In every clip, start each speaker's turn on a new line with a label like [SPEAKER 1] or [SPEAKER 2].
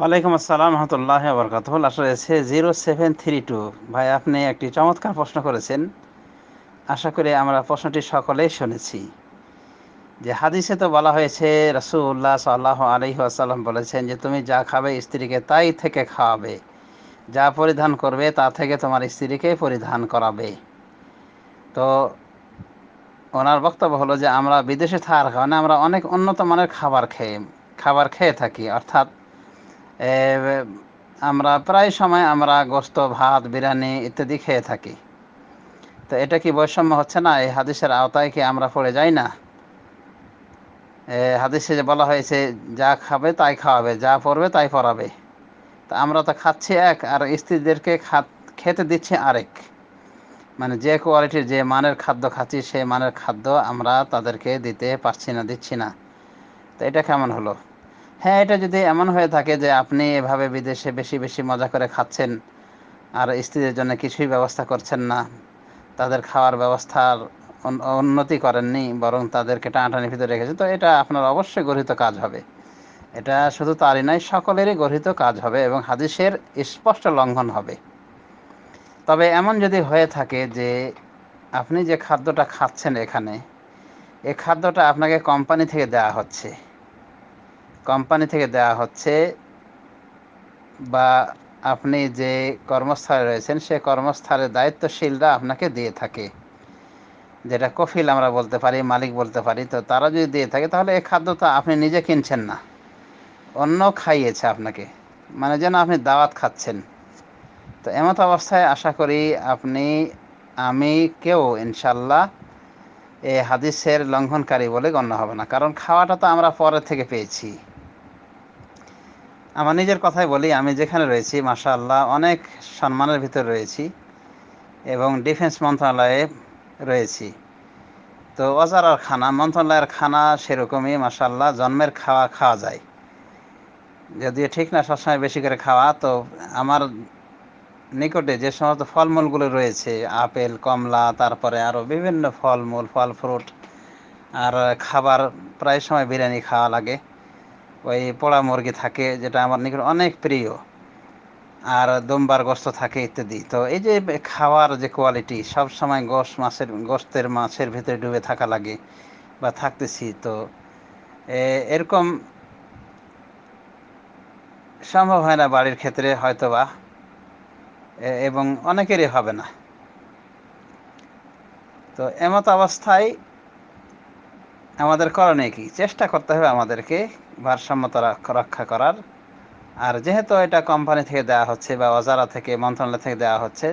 [SPEAKER 1] ওয়ালাইকুম আসসালাম রহমতুল্লাহ বরকাতুল আসলে হচ্ছে জিরো সেভেন থ্রি টু ভাই আপনি একটি চমৎকার প্রশ্ন করেছেন আশা করি আমরা প্রশ্নটি সকলেই শুনেছি যে হাদিসে তো বলা হয়েছে রসুল্লাহ সাল্লাহ আলহি আসাল্লাম বলেছেন যে তুমি যা খাবে স্ত্রীকে তাই থেকে খাওয়াবে যা পরিধান করবে তা থেকে তোমার স্ত্রীকে পরিধান করাবে তো ওনার বক্তব্য হলো যে আমরা বিদেশে থাকার কারণে আমরা অনেক উন্নত মানের খাবার খেয়ে খাবার খেয়ে থাকি অর্থাৎ আমরা প্রায় সময় আমরা গোস্ত ভাত বিরিয়ানি ইত্যাদি খেয়ে থাকি তো এটা কি বৈষম্য হচ্ছে না এই হাদিসের আওতায় কি আমরা পড়ে যাই না হাদিসে যে বলা হয়েছে যা খাবে তাই খাওয়াবে যা পড়বে তাই পড়াবে তা আমরা তো খাচ্ছি এক আর স্ত্রীদেরকে খেতে দিচ্ছে আরেক মানে যে কোয়ালিটির যে মানের খাদ্য খাচ্ছি সেই মানের খাদ্য আমরা তাদেরকে দিতে পারছি না দিচ্ছি না তো এটা কেমন হলো হ্যাঁ এটা যদি এমন হয়ে থাকে যে আপনি এভাবে বিদেশে বেশি বেশি মজা করে খাচ্ছেন আর স্ত্রীদের জন্য কিছুই ব্যবস্থা করছেন না তাদের খাওয়ার ব্যবস্থার উন্নতি করেননি বরং তাদেরকে টানাটানি ভিতরে রেখেছেন তো এটা আপনার অবশ্যই গরহিত কাজ হবে এটা শুধু তারই নয় সকলেরই গরহিত কাজ হবে এবং হাদিসের স্পষ্ট লঙ্ঘন হবে তবে এমন যদি হয়ে থাকে যে আপনি যে খাদ্যটা খাচ্ছেন এখানে এ খাদ্যটা আপনাকে কোম্পানি থেকে দেওয়া হচ্ছে কোম্পানি থেকে দেওয়া হচ্ছে বা আপনি যে কর্মস্থলে রয়েছেন সে কর্মস্থলে দায়িত্বশীলরা আপনাকে দিয়ে থাকে যেটা কফিল আমরা বলতে পারি মালিক বলতে পারি তো তারা যদি দিয়ে থাকে তাহলে এই খাদ্য তো আপনি নিজে কিনছেন না অন্য খাইয়েছে আপনাকে মানে যেন আপনি দাওয়াত খাচ্ছেন তো এমত অবস্থায় আশা করি আপনি আমি কেউ ইনশাল্লাহ এ হাদিসের লঙ্ঘনকারী বলে গণ্য হবে না কারণ খাওয়াটা তো আমরা পরের থেকে পেয়েছি আমার নিজের কথাই বলি আমি যেখানে রয়েছি মাশা আল্লাহ অনেক সম্মানের ভিতরে রয়েছি এবং ডিফেন্স মন্ত্রণালয়ে রয়েছি তো অজারার খানা মন্ত্রণালয়ের খানা সেরকমই মাশাল্লাহ জন্মের খাওয়া খাওয়া যায় যদিও ঠিক না সবসময় বেশি করে খাওয়া তো আমার নিকটে যে সমস্ত ফলমূলগুলো রয়েছে আপেল কমলা তারপরে আরও বিভিন্ন ফলমূল ফল ফ্রুট আর খাবার প্রায় সময় বিরিয়ানি খাওয়া লাগে ওই পোড়া মুরগি থাকে যেটা আমার নিকট অনেক প্রিয় আর দোম্বার গোস্ত থাকে ইত্যাদি তো এই যে খাওয়ার যে কোয়ালিটি সব সময় গোস মাছের গোস্তের মাছের ভিতরে ডুবে থাকা লাগে বা থাকতেছি তো এরকম সম্ভব হয় না বাড়ির ক্ষেত্রে হয়তো বা এবং অনেকেরই হবে না তো এমত অবস্থায় আমাদের করণীয় কি চেষ্টা করতে হবে আমাদেরকে ভারসাম্যতা রক্ষা করার আর যেহেতু এটা কোম্পানি থেকে দেওয়া হচ্ছে বা ওজারা থেকে মন্ত্রণালয় থেকে দেওয়া হচ্ছে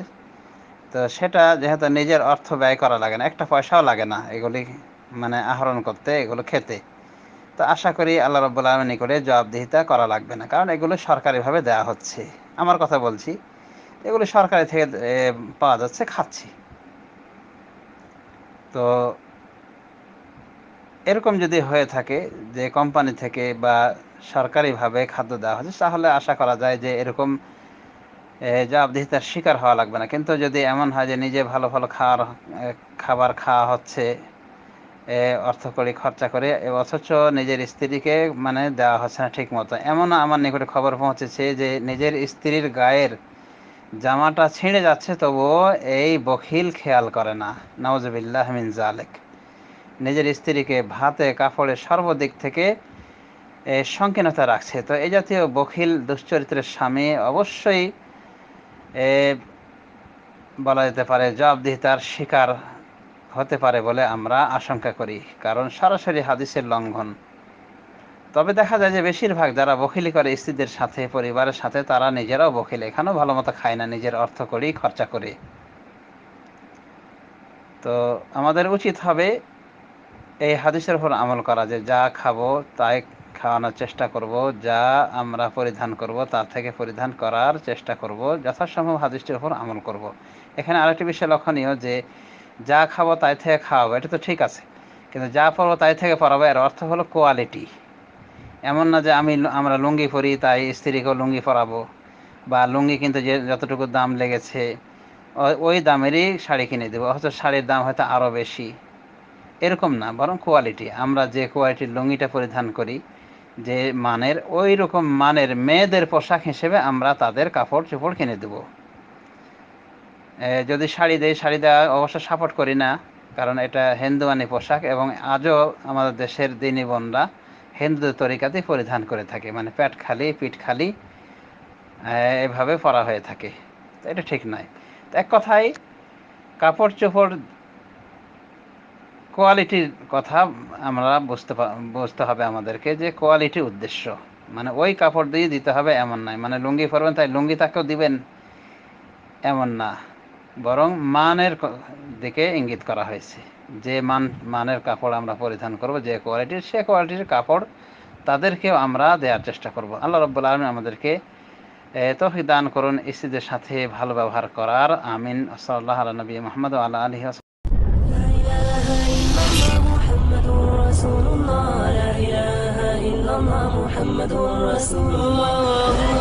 [SPEAKER 1] তো সেটা যেহেতু নিজের অর্থ ব্যয় করা লাগে না একটা পয়সাও লাগে না এগুলি মানে আহরণ করতে এগুলো খেতে তো আশা করি আল্লাহ রব্বুল আলমিনী করে জবাবদিহিতা করা লাগবে না কারণ এগুলো সরকারিভাবে দেওয়া হচ্ছে আমার কথা বলছি এগুলো সরকারি থেকে পাওয়া যাচ্ছে খাচ্ছি তো এরকম যদি হয়ে থাকে যে কোম্পানি থেকে বা সরকারিভাবে খাদ্য দেওয়া হচ্ছে তাহলে আশা করা যায় যে এরকম জবাবদিহিতার শিকার হওয়া লাগবে না কিন্তু যদি এমন হয় যে নিজে ভালো ভালো খাওয়ার খাবার খাওয়া হচ্ছে অর্থকড়ি খরচা করে অথচ নিজের স্ত্রীকে মানে দেওয়া হচ্ছে না ঠিক মতো এমন আমার নিকটে খবর পৌঁছেছে যে নিজের স্ত্রীর গায়ের জামাটা ছিঁড়ে যাচ্ছে তবুও এই বখিল খেয়াল করে না নওয়াজবিল্লাহ মিন জালেক নিজের স্ত্রীকে ভাতে কাপড়ে সর্বদিক থেকে সংকীর্ণতা রাখছে তো এই জাতীয় বখিল দুশ্চরিত্রের স্বামী অবশ্যই বলা যেতে পারে জবাবদিহিতার শিকার হতে পারে বলে আমরা আশঙ্কা করি কারণ সরাসরি হাদিসের লঙ্ঘন তবে দেখা যায় যে বেশিরভাগ যারা বখিলি করে স্ত্রীদের সাথে পরিবারের সাথে তারা নিজেরাও বখিল এখানেও ভালো মতো খায় না নিজের অর্থ করি খরচা করে তো আমাদের উচিত হবে এই হাদিসের উপর আমল করা যে যা খাবো তাই খাওয়ানোর চেষ্টা করব যা আমরা পরিধান করব তার থেকে পরিধান করার চেষ্টা করব যথাসম্ভব হাদিসটির উপর আমল করব। এখানে আরেকটি বিষয় লক্ষণীয় যে যা খাবো তাই থেকে খাওয়াবো এটা তো ঠিক আছে কিন্তু যা পরবো তাই থেকে পরাবো এর অর্থ হলো কোয়ালিটি এমন না যে আমি আমরা লুঙ্গি পরি তাই স্ত্রীকেও লুঙ্গি পরাবো বা লুঙ্গি কিন্তু যে যতটুকু দাম লেগেছে ওই দামেরই শাড়ি কিনে দেবো অথচ শাড়ির দাম হয়তো আরও বেশি এরকম না বরং কোয়ালিটি আমরা যে কোয়ালিটির লুঙ্গিটা পরিধান করি যে মানের ওই রকম মানের মেয়েদের পোশাক হিসেবে আমরা তাদের কাপড় চোপড় কিনে দেব যদি শাড়ি দেয় শাড়ি দেওয়া অবশ্য সাপোর্ট করি না কারণ এটা হিন্দুয়ানি পোশাক এবং আজও আমাদের দেশের দিনী বোনরা হিন্দুদের তরিকাতেই পরিধান করে থাকে মানে প্যাট খালি পিঠ খালি এভাবে পরা হয়ে থাকে এটা ঠিক নয় এক কথায় কাপড় চোপড় কোয়ালিটির কথা আমরা বুঝতে বুঝতে হবে আমাদেরকে যে কোয়ালিটি উদ্দেশ্য মানে ওই কাপড় দিয়ে দিতে হবে এমন নয় মানে লুঙ্গি পরবেন তাই লুঙ্গি তাকেও দিবেন এমন না বরং মানের দিকে ইঙ্গিত করা হয়েছে যে মান মানের কাপড় আমরা পরিধান করব যে কোয়ালিটির সে কোয়ালিটির কাপড় তাদেরকেও আমরা দেওয়ার চেষ্টা করব আল্লাহ রব্বুল আলম আমাদেরকে তফি দান করুন স্ত্রীদের সাথে ভালো ব্যবহার করার আমিন সাল্লাহ আল্লাহ নবী মোহাম্মদ আল্লাহ আলহি محمد رسول الله